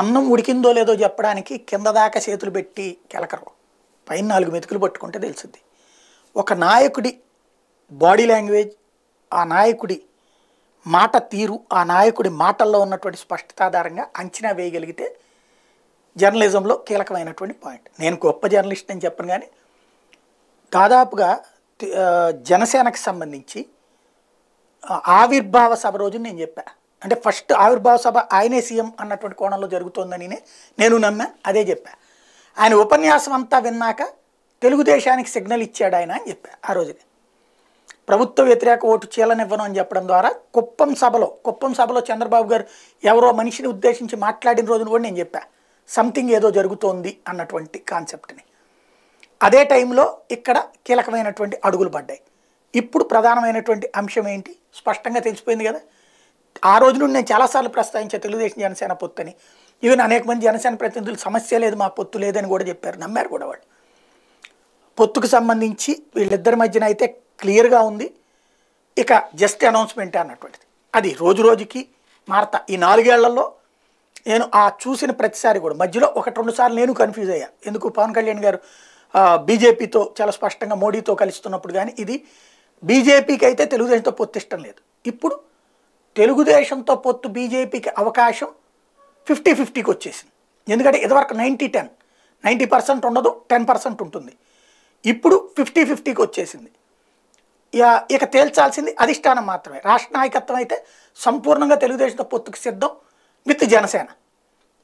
అన్నం ఉడికిందో లేదో చెప్పడానికి కింద దాకా చేతులు పెట్టి కెలకరు పైన నాలుగు మెతుకులు పట్టుకుంటే తెలిసింది ఒక నాయకుడి బాడీ లాంగ్వేజ్ ఆ నాయకుడి మాట తీరు ఆ నాయకుడి మాటల్లో ఉన్నటువంటి స్పష్టత ఆధారంగా అంచనా వేయగలిగితే జర్నలిజంలో కీలకమైనటువంటి పాయింట్ నేను గొప్ప జర్నలిస్ట్ అని చెప్పను కానీ దాదాపుగా జనసేనకు సంబంధించి ఆవిర్భావ సభ రోజు నేను చెప్పాను అంటే ఫస్ట్ ఆవిర్భావ సభ ఆయనే సీఎం అన్నటువంటి కోణంలో జరుగుతోందని నేను నమ్మా అదే చెప్పా ఆయన ఉపన్యాసం అంతా విన్నాక తెలుగుదేశానికి సిగ్నల్ ఇచ్చాడు ఆయన అని చెప్పా ఆ రోజుని ప్రభుత్వ వ్యతిరేక ఓటు చీలనివ్వను అని చెప్పడం ద్వారా కుప్పం సభలో కుప్పం సభలో చంద్రబాబు గారు ఎవరో మనిషిని ఉద్దేశించి మాట్లాడిన రోజున కూడా నేను చెప్పా సంథింగ్ ఏదో జరుగుతోంది అన్నటువంటి కాన్సెప్ట్ని అదే టైంలో ఇక్కడ కీలకమైనటువంటి అడుగులు పడ్డాయి ఇప్పుడు ప్రధానమైనటువంటి అంశం ఏంటి స్పష్టంగా తెలిసిపోయింది కదా ఆ రోజు నుండి నేను చాలాసార్లు ప్రస్తావించా తెలుగుదేశం జనసేన పొత్తుని ఈవెన్ అనేక మంది జనసేన ప్రతినిధులు సమస్య లేదు మా పొత్తు లేదని కూడా చెప్పారు నమ్మారు కూడా వాళ్ళు పొత్తుకు సంబంధించి వీళ్ళిద్దరి మధ్యన అయితే క్లియర్గా ఉంది ఇక జస్ట్ అనౌన్స్మెంట్ అన్నటువంటిది అది రోజు రోజుకి మారతా ఈ నాలుగేళ్లలో నేను ఆ చూసిన ప్రతిసారి కూడా మధ్యలో ఒకటి రెండు సార్లు నేను కన్ఫ్యూజ్ అయ్యా ఎందుకు పవన్ కళ్యాణ్ గారు బీజేపీతో చాలా స్పష్టంగా మోడీతో కలుస్తున్నప్పుడు కానీ ఇది బీజేపీకి అయితే తెలుగుదేశంతో పొత్తు ఇష్టం లేదు ఇప్పుడు తెలుగుదేశంతో పొత్తు బీజేపీకి అవకాశం ఫిఫ్టీ ఫిఫ్టీకి వచ్చేసింది ఎందుకంటే ఇదివరకు నైంటీ టెన్ నైంటీ పర్సెంట్ ఉండదు టెన్ పర్సెంట్ ఉంటుంది ఇప్పుడు ఫిఫ్టీ ఫిఫ్టీకి వచ్చేసింది ఇక తేల్చాల్సింది అధిష్టానం మాత్రమే రాష్ట్ర నాయకత్వం అయితే సంపూర్ణంగా తెలుగుదేశంతో పొత్తుకు సిద్ధం విత్ జనసేన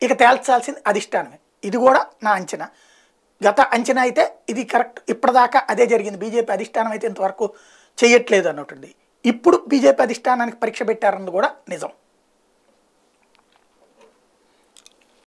ఇక తేల్చాల్సింది అధిష్టానమే ఇది కూడా నా అంచనా గత అంచనా అయితే ఇది కరెక్ట్ ఇప్పటిదాకా అదే జరిగింది బీజేపీ అధిష్టానం అయితే ఇంతవరకు చేయట్లేదు అన్నట్టుంది ఇప్పుడు బీజేపీ అధిష్టానానికి పరీక్ష పెట్టారన్నది కూడా నిజం